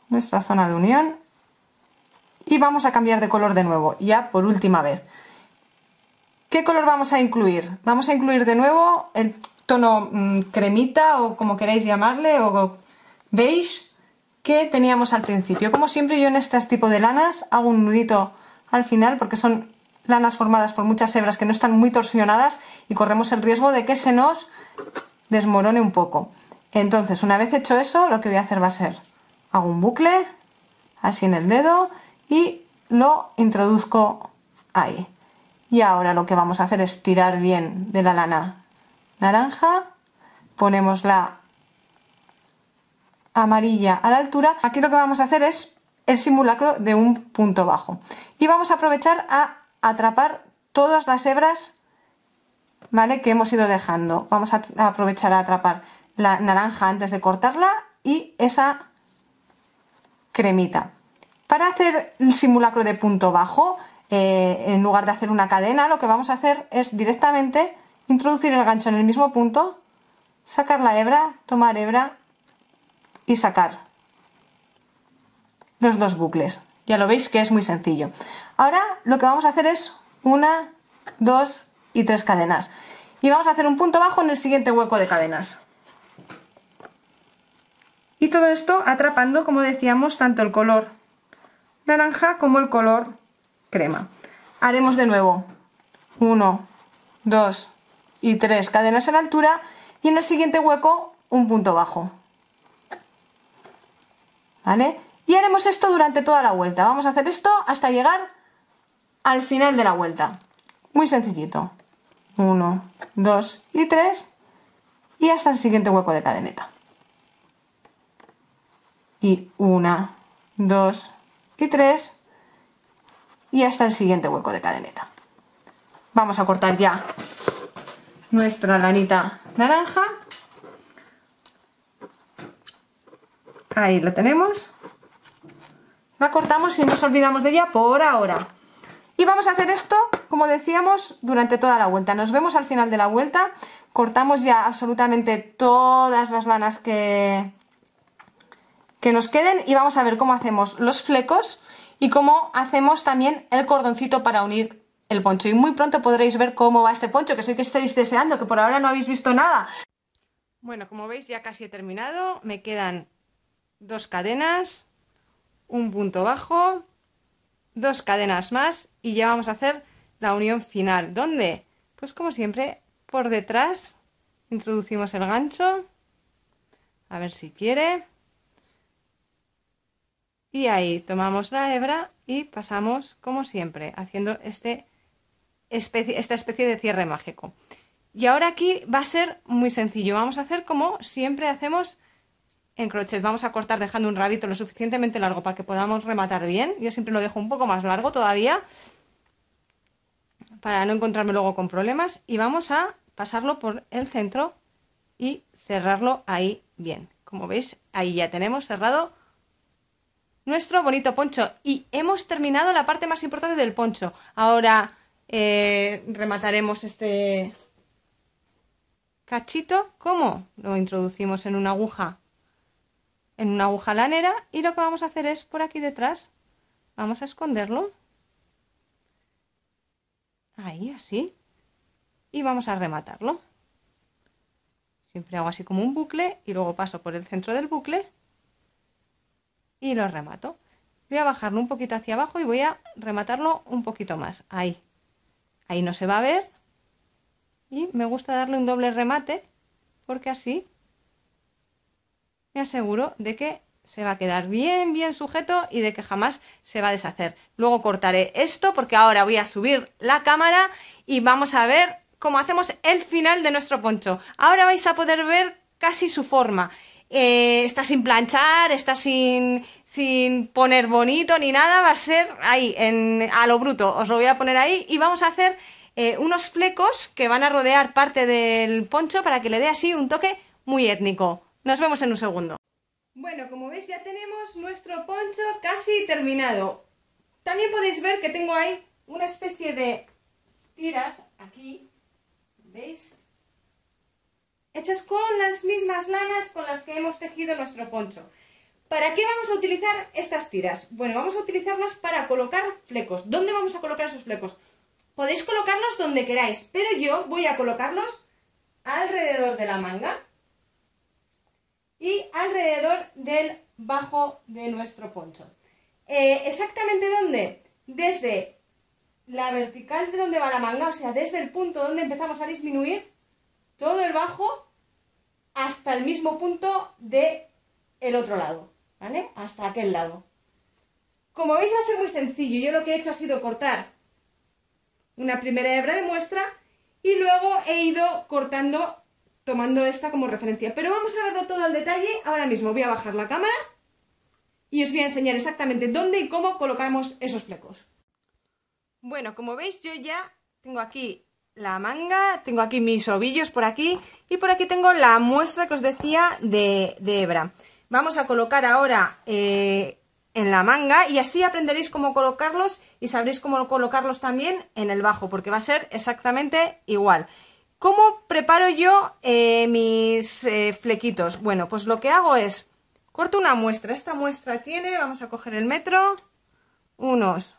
nuestra zona de unión y vamos a cambiar de color de nuevo, ya por última vez. ¿Qué color vamos a incluir? Vamos a incluir de nuevo el tono mm, cremita o como queráis llamarle, o beige que teníamos al principio. Como siempre yo en este tipo de lanas hago un nudito al final porque son lanas formadas por muchas hebras que no están muy torsionadas y corremos el riesgo de que se nos desmorone un poco. Entonces, una vez hecho eso, lo que voy a hacer va a ser, hago un bucle, así en el dedo, y lo introduzco ahí. Y ahora lo que vamos a hacer es tirar bien de la lana naranja, ponemos la amarilla a la altura. Aquí lo que vamos a hacer es el simulacro de un punto bajo. Y vamos a aprovechar a atrapar todas las hebras ¿vale? que hemos ido dejando. Vamos a aprovechar a atrapar la naranja antes de cortarla y esa cremita. Para hacer el simulacro de punto bajo, eh, en lugar de hacer una cadena, lo que vamos a hacer es directamente introducir el gancho en el mismo punto, sacar la hebra, tomar hebra y sacar los dos bucles. Ya lo veis que es muy sencillo. Ahora lo que vamos a hacer es una, dos y tres cadenas. Y vamos a hacer un punto bajo en el siguiente hueco de cadenas. Y todo esto atrapando, como decíamos, tanto el color naranja como el color crema. Haremos de nuevo Uno, dos y tres cadenas en altura y en el siguiente hueco un punto bajo. ¿Vale? Y haremos esto durante toda la vuelta. Vamos a hacer esto hasta llegar al final de la vuelta. Muy sencillito. 1, 2 y 3 y hasta el siguiente hueco de cadeneta. Y una 2 y 3 y hasta el siguiente hueco de cadeneta. Vamos a cortar ya nuestra lanita naranja. Ahí lo tenemos. La cortamos y nos olvidamos de ella por ahora. Y vamos a hacer esto, como decíamos, durante toda la vuelta. Nos vemos al final de la vuelta. Cortamos ya absolutamente todas las lanas que, que nos queden y vamos a ver cómo hacemos los flecos y cómo hacemos también el cordoncito para unir el poncho. Y muy pronto podréis ver cómo va este poncho, que sé que estáis deseando, que por ahora no habéis visto nada. Bueno, como veis ya casi he terminado. Me quedan dos cadenas, un punto bajo, dos cadenas más y ya vamos a hacer la unión final. ¿Dónde? Pues como siempre, por detrás introducimos el gancho. A ver si quiere. Y ahí tomamos la hebra y pasamos como siempre, haciendo este esta especie de cierre mágico. Y ahora aquí va a ser muy sencillo. Vamos a hacer como siempre hacemos en crochet. Vamos a cortar dejando un rabito lo suficientemente largo para que podamos rematar bien. Yo siempre lo dejo un poco más largo todavía para no encontrarme luego con problemas. Y vamos a pasarlo por el centro y cerrarlo ahí bien. Como veis, ahí ya tenemos cerrado nuestro bonito poncho. Y hemos terminado la parte más importante del poncho. Ahora eh, remataremos este cachito. ¿Cómo? Lo introducimos en una aguja, en una aguja lanera y lo que vamos a hacer es por aquí detrás, vamos a esconderlo. Ahí, así. Y vamos a rematarlo. Siempre hago así como un bucle y luego paso por el centro del bucle y lo remato. Voy a bajarlo un poquito hacia abajo y voy a rematarlo un poquito más. Ahí. Ahí no se va a ver. Y me gusta darle un doble remate porque así me aseguro de que se va a quedar bien, bien sujeto y de que jamás se va a deshacer. Luego cortaré esto porque ahora voy a subir la cámara y vamos a ver cómo hacemos el final de nuestro poncho. Ahora vais a poder ver casi su forma. Eh, está sin planchar, está sin, poner bonito ni nada, va a ser ahí, a lo bruto, os lo voy a poner ahí y vamos a hacer eh, unos flecos que van a rodear parte del poncho para que le dé así un toque muy étnico. Nos vemos en un segundo. Bueno, como veis ya tenemos nuestro poncho casi terminado. También podéis ver que tengo ahí una especie de tiras aquí, ¿veis? hechas con las mismas lanas con las que hemos tejido nuestro poncho. ¿Para qué vamos a utilizar estas tiras? Bueno, vamos a utilizarlas para colocar flecos. ¿Dónde vamos a colocar esos flecos? Podéis colocarlos donde queráis, pero yo voy a colocarlos alrededor de la manga y alrededor del bajo de nuestro poncho. Eh, ¿Exactamente dónde? Desde la vertical de donde va la manga, o sea, desde el punto donde empezamos a disminuir todo el bajo hasta el mismo punto de el otro lado, ¿vale? Hasta aquel lado. Como veis va a ser muy sencillo, yo lo que he hecho ha sido cortar una primera hebra de muestra y luego he ido cortando, tomando esta como referencia. Pero vamos a verlo todo al detalle ahora mismo. Voy a bajar la cámara y os voy a enseñar exactamente dónde y cómo colocamos esos flecos. Bueno, como veis yo ya tengo aquí la manga, tengo aquí mis ovillos por aquí y por aquí tengo la muestra que os decía de, hebra. Vamos a colocar ahora eh, en la manga y así aprenderéis cómo colocarlos y sabréis cómo colocarlos también en el bajo porque va a ser exactamente igual. ¿Cómo preparo yo eh, mis eh, flequitos? Bueno, pues lo que hago es corto una muestra. Esta muestra tiene, vamos a coger el metro, unos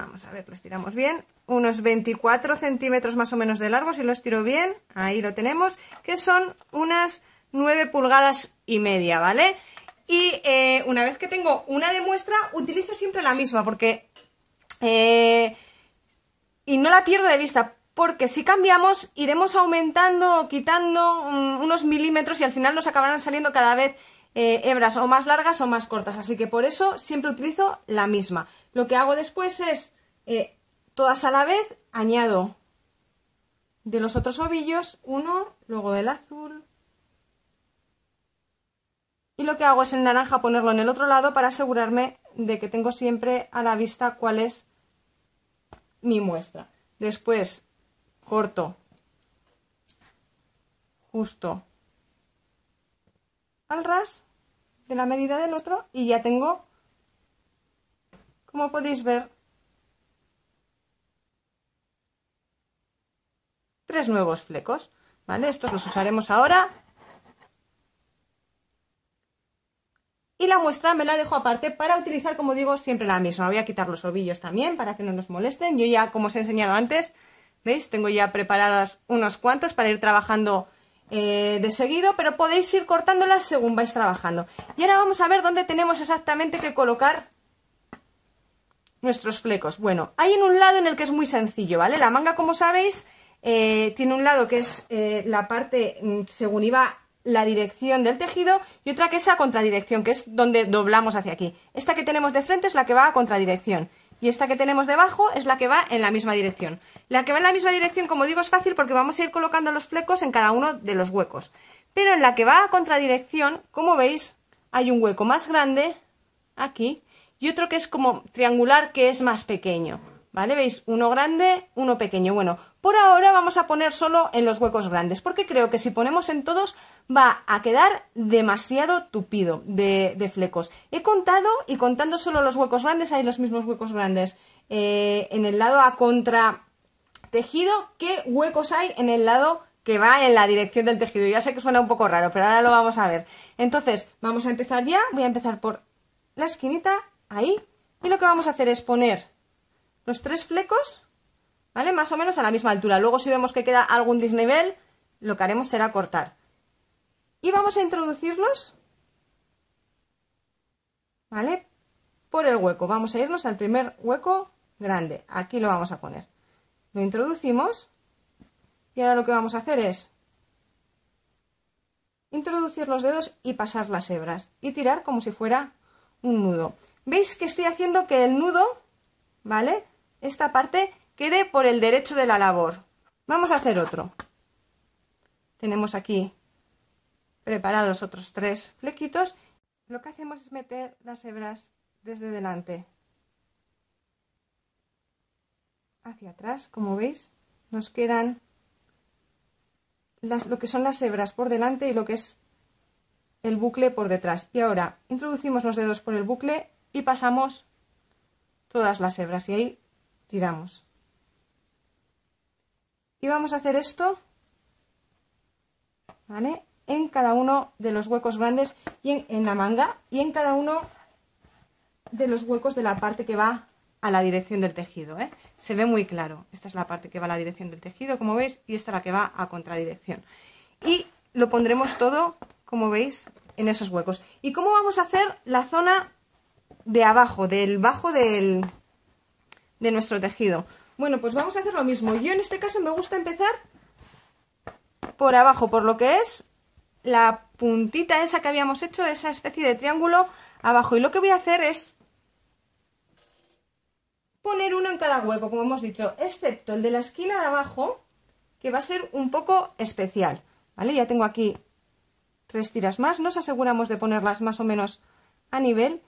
Vamos a ver, lo estiramos bien. Unos 24 centímetros más o menos de largo, si lo estiro bien. Ahí lo tenemos, que son unas 9 pulgadas y media, ¿vale? Y eh, una vez que tengo una de muestra, utilizo siempre la misma, porque... Eh, y no la pierdo de vista, porque si cambiamos, iremos aumentando o quitando mm, unos milímetros y al final nos acabarán saliendo cada vez eh, hebras o más largas o más cortas, así que por eso siempre utilizo la misma. Lo que hago después es, eh, todas a la vez, añado de los otros ovillos, uno, luego del azul. Y lo que hago es el naranja ponerlo en el otro lado para asegurarme de que tengo siempre a la vista cuál es mi muestra. Después corto justo ras de la medida del otro y ya tengo, como podéis ver, tres nuevos flecos, ¿vale? Estos los usaremos ahora. Y la muestra me la dejo aparte para utilizar, como digo, siempre la misma. Voy a quitar los ovillos también para que no nos molesten. Yo ya, como os he enseñado antes, ¿veis? Tengo ya preparadas unos cuantos para ir trabajando eh, de seguido, pero podéis ir cortándolas según vais trabajando. Y ahora vamos a ver dónde tenemos exactamente que colocar nuestros flecos. Bueno, hay en un lado en el que es muy sencillo, ¿vale? La manga, como sabéis, eh, tiene un lado que es eh, la parte mm, según iba la dirección del tejido y otra que es a contradirección, que es donde doblamos hacia aquí. Esta que tenemos de frente es la que va a contradirección y esta que tenemos debajo es la que va en la misma dirección. La que va en la misma dirección, como digo, es fácil porque vamos a ir colocando los flecos en cada uno de los huecos. Pero en la que va a contradirección, como veis, hay un hueco más grande aquí y otro que es como triangular que es más pequeño. ¿Vale? ¿Veis? Uno grande, uno pequeño. Bueno, por ahora vamos a poner solo en los huecos grandes, porque creo que si ponemos en todos va a quedar demasiado tupido de, flecos. He contado y contando solo los huecos grandes, hay los mismos huecos grandes eh, en el lado a contra tejido ¿Qué huecos hay en el lado que va en la dirección del tejido. Ya sé que suena un poco raro, pero ahora lo vamos a ver. Entonces, vamos a empezar ya. Voy a empezar por la esquinita, ahí. Y lo que vamos a hacer es poner los tres flecos, ¿vale? Más o menos a la misma altura. Luego si vemos que queda algún desnivel, lo que haremos será cortar. Y vamos a introducirlos, ¿vale? Por el hueco. Vamos a irnos al primer hueco grande. Aquí lo vamos a poner. Lo introducimos y ahora lo que vamos a hacer es introducir los dedos y pasar las hebras y tirar como si fuera un nudo. ¿Veis que estoy haciendo que el nudo, ¿vale? esta parte quede por el derecho de la labor. Vamos a hacer otro. Tenemos aquí preparados otros tres flequitos. Lo que hacemos es meter las hebras desde delante hacia atrás, como veis. Nos quedan lo que son las hebras por delante y lo que es el bucle por detrás. Y ahora introducimos los dedos por el bucle y pasamos todas las hebras y ahí tiramos. Y vamos a hacer esto, En cada uno de los huecos grandes y en, la manga y en cada uno de los huecos de la parte que va a la dirección del tejido. ¿eh? Se ve muy claro. Esta es la parte que va a la dirección del tejido, como veis, y esta es la que va a contradirección. Y lo pondremos todo, como veis, en esos huecos. ¿Y cómo vamos a hacer la zona de abajo, del bajo del, de nuestro tejido. Bueno, pues vamos a hacer lo mismo. Yo en este caso me gusta empezar por abajo, por lo que es la puntita esa que habíamos hecho, esa especie de triángulo abajo. Y lo que voy a hacer es poner uno en cada hueco, como hemos dicho, excepto el de la esquina de abajo, que va a ser un poco especial. ¿Vale? Ya tengo aquí tres tiras más. Nos aseguramos de ponerlas más o menos a nivel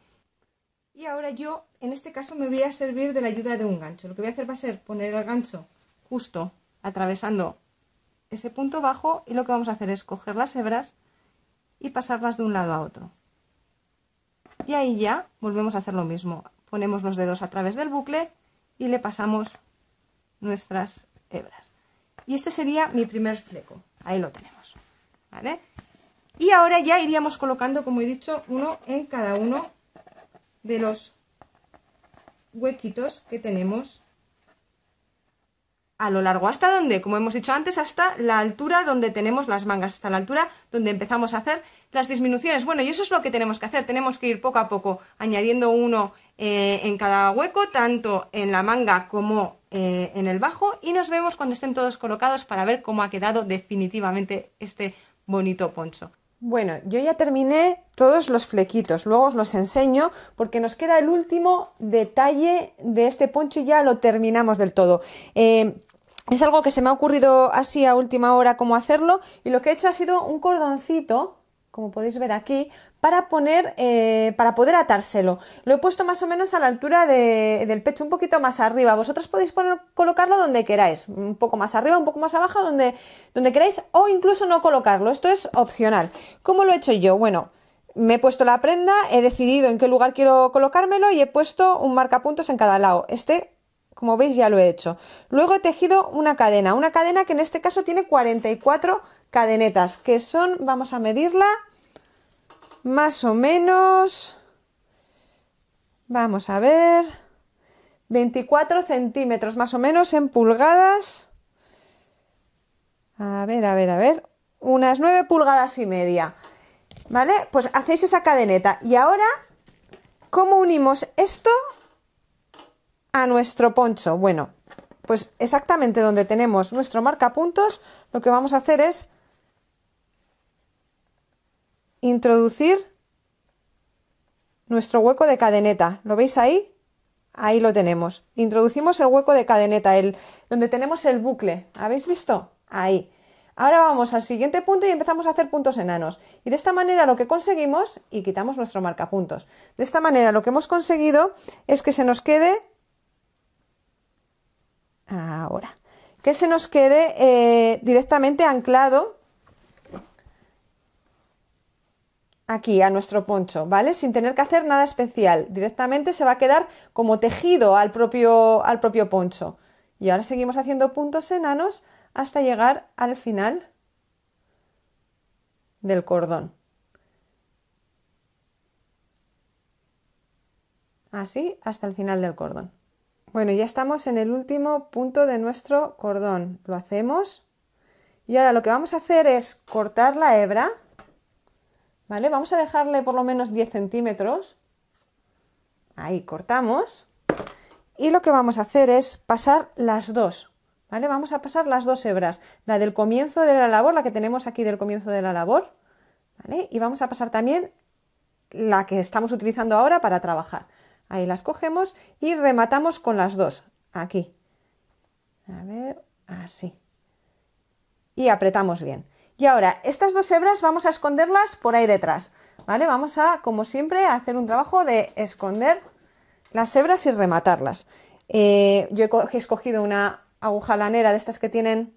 y ahora yo, en este caso, me voy a servir de la ayuda de un gancho. Lo que voy a hacer va a ser poner el gancho justo atravesando ese punto bajo y lo que vamos a hacer es coger las hebras y pasarlas de un lado a otro. Y ahí ya volvemos a hacer lo mismo. Ponemos los dedos a través del bucle y le pasamos nuestras hebras. Y este sería mi primer fleco. Ahí lo tenemos. Y ahora ya iríamos colocando, como he dicho, uno en cada uno de los huequitos que tenemos a lo largo. ¿Hasta donde Como hemos dicho antes, hasta la altura donde tenemos las mangas, hasta la altura donde empezamos a hacer las disminuciones. Bueno, y eso es lo que tenemos que hacer. Tenemos que ir poco a poco añadiendo uno eh, en cada hueco, tanto en la manga como eh, en el bajo. Y nos vemos cuando estén todos colocados para ver cómo ha quedado definitivamente este bonito poncho. Bueno, yo ya terminé todos los flequitos, luego os los enseño porque nos queda el último detalle de este poncho y ya lo terminamos del todo. Eh, es algo que se me ha ocurrido así a última hora cómo hacerlo y lo que he hecho ha sido un cordoncito como podéis ver aquí, para poner, eh, para poder atárselo. Lo he puesto más o menos a la altura del pecho, un poquito más arriba. Vosotros podéis poner, colocarlo donde queráis, un poco más arriba, un poco más abajo, donde, donde queráis, o incluso no colocarlo. Esto es opcional. ¿Cómo lo he hecho yo? Bueno, me he puesto la prenda, he decidido en qué lugar quiero colocármelo y he puesto un marcapuntos en cada lado. Este como veis ya lo he hecho. Luego he tejido una cadena, una cadena que en este caso tiene 44 cadenetas, que son, vamos a medirla, más o menos, vamos a ver, 24 centímetros más o menos en pulgadas. A ver, a ver, a ver, unas 9 pulgadas y media. ¿Vale? Pues hacéis esa cadeneta. Y ahora, ¿cómo unimos esto a nuestro poncho? Bueno, pues exactamente donde tenemos nuestro marca puntos, lo que vamos a hacer es introducir nuestro hueco de cadeneta. ¿Lo veis ahí? Ahí lo tenemos. Introducimos el hueco de cadeneta, el, donde tenemos el bucle. ¿Habéis visto? Ahí. Ahora vamos al siguiente punto y empezamos a hacer puntos enanos. Y de esta manera lo que conseguimos, y quitamos nuestro puntos, de esta manera lo que hemos conseguido es que se nos quede... Ahora. Que se nos quede eh, directamente anclado aquí a nuestro poncho, ¿vale? Sin tener que hacer nada especial. Directamente se va a quedar como tejido al propio, al propio poncho. Y ahora seguimos haciendo puntos enanos hasta llegar al final del cordón. Así hasta el final del cordón. Bueno, ya estamos en el último punto de nuestro cordón. Lo hacemos. Y ahora lo que vamos a hacer es cortar la hebra Vamos a dejarle por lo menos 10 centímetros. Ahí cortamos. Y lo que vamos a hacer es pasar las dos. Vamos a pasar las dos hebras. La del comienzo de la labor, la que tenemos aquí del comienzo de la labor. Y vamos a pasar también la que estamos utilizando ahora para trabajar. Ahí las cogemos y rematamos con las dos. Aquí. A ver, así. Y apretamos bien. Y ahora, estas dos hebras vamos a esconderlas por ahí detrás, ¿vale? Vamos a, como siempre, a hacer un trabajo de esconder las hebras y rematarlas. Eh, yo he escogido una aguja lanera de estas que tienen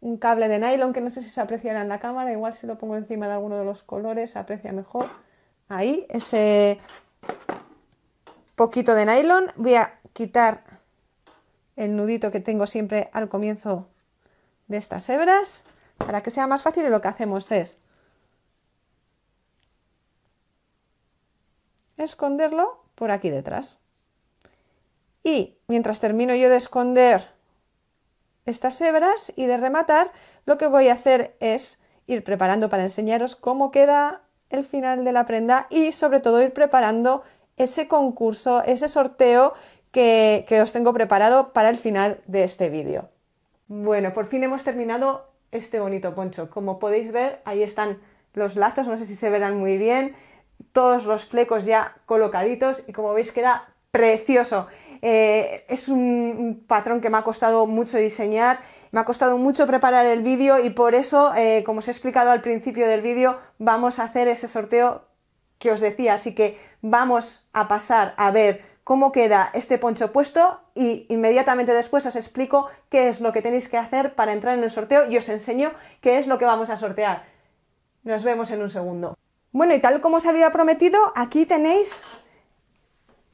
un cable de nylon que no sé si se apreciará en la cámara, igual si lo pongo encima de alguno de los colores se aprecia mejor. Ahí, ese poquito de nylon. Voy a quitar el nudito que tengo siempre al comienzo de estas hebras. Para que sea más fácil lo que hacemos es esconderlo por aquí detrás. Y mientras termino yo de esconder estas hebras y de rematar, lo que voy a hacer es ir preparando para enseñaros cómo queda el final de la prenda y sobre todo ir preparando ese concurso, ese sorteo que, que os tengo preparado para el final de este vídeo. Bueno, por fin hemos terminado este bonito poncho. Como podéis ver, ahí están los lazos, no sé si se verán muy bien, todos los flecos ya colocaditos y como veis queda precioso. Eh, es un patrón que me ha costado mucho diseñar, me ha costado mucho preparar el vídeo y por eso, eh, como os he explicado al principio del vídeo, vamos a hacer ese sorteo que os decía. Así que vamos a pasar a ver cómo queda este poncho puesto y inmediatamente después os explico qué es lo que tenéis que hacer para entrar en el sorteo y os enseño qué es lo que vamos a sortear. Nos vemos en un segundo. Bueno, y tal como os había prometido, aquí tenéis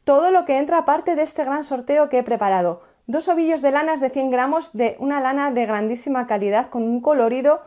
todo lo que entra aparte de este gran sorteo que he preparado. Dos ovillos de lanas de 100 gramos de una lana de grandísima calidad con un colorido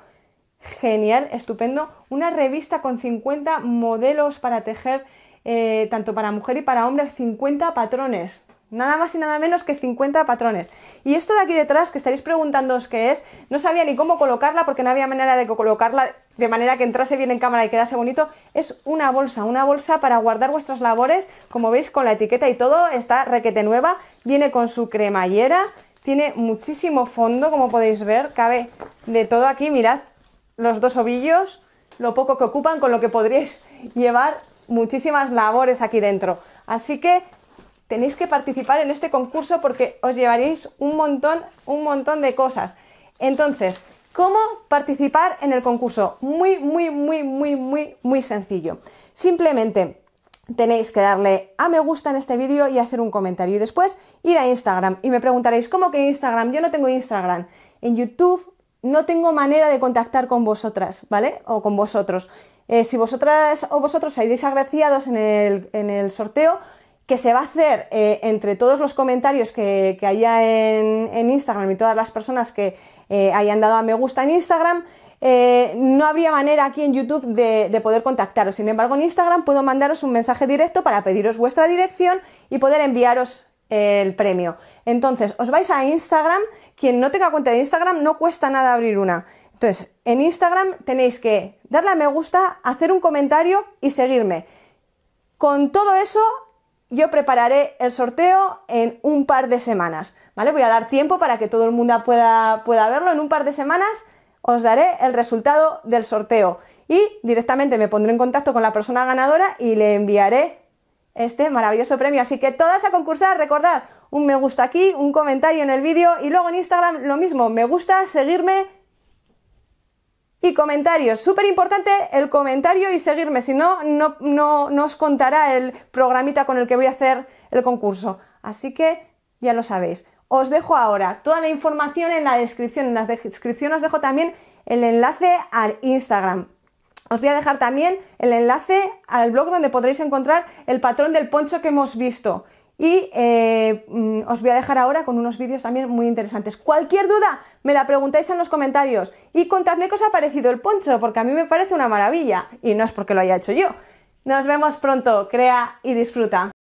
genial, estupendo. Una revista con 50 modelos para tejer eh, tanto para mujer y para hombre, 50 patrones. Nada más y nada menos que 50 patrones. Y esto de aquí detrás, que estaréis preguntándoos qué es, no sabía ni cómo colocarla porque no había manera de colocarla de manera que entrase bien en cámara y quedase bonito. Es una bolsa, una bolsa para guardar vuestras labores. Como veis, con la etiqueta y todo, está requete nueva. Viene con su cremallera, tiene muchísimo fondo, como podéis ver. Cabe de todo aquí, mirad los dos ovillos, lo poco que ocupan con lo que podríais llevar muchísimas labores aquí dentro. Así que tenéis que participar en este concurso porque os llevaréis un montón, un montón de cosas. Entonces, ¿cómo participar en el concurso? Muy, muy, muy, muy, muy, muy sencillo. Simplemente tenéis que darle a me gusta en este vídeo y hacer un comentario. Y después ir a Instagram. Y me preguntaréis, ¿cómo que Instagram? Yo no tengo Instagram. En YouTube no tengo manera de contactar con vosotras, ¿vale? O con vosotros. Eh, si vosotras o vosotros iréis agraciados en el, sorteo, que se va a hacer eh, entre todos los comentarios que, haya en, Instagram y todas las personas que eh, hayan dado a me gusta en Instagram, no habría manera aquí en YouTube de, de, poder contactaros. Sin embargo, en Instagram puedo mandaros un mensaje directo para pediros vuestra dirección y poder enviaros el premio. Entonces, os vais a Instagram, quien no tenga cuenta de Instagram no cuesta nada abrir una. Entonces, en Instagram tenéis que darle a me gusta, hacer un comentario y seguirme. Con todo eso, yo prepararé el sorteo en un par de semanas, ¿vale? Voy a dar tiempo para que todo el mundo pueda, pueda verlo. En un par de semanas os daré el resultado del sorteo y directamente me pondré en contacto con la persona ganadora y le enviaré este maravilloso premio. Así que todas a concursar, recordad, un me gusta aquí, un comentario en el vídeo y luego en Instagram lo mismo, me gusta, seguirme y comentarios, súper importante el comentario y seguirme, si no, no, no, os contará el programita con el que voy a hacer el concurso. Así que ya lo sabéis. Os dejo ahora toda la información en la descripción. En las descripciones os dejo también el enlace al Instagram. Os voy a dejar también el enlace al blog donde podréis encontrar el patrón del poncho que hemos visto. Y eh, mm, os voy a dejar ahora con unos vídeos también muy interesantes. Cualquier duda, me la preguntáis en los comentarios y contadme qué os ha parecido el poncho, porque a mí me parece una maravilla y no es porque lo haya hecho yo. Nos vemos pronto, crea y disfruta.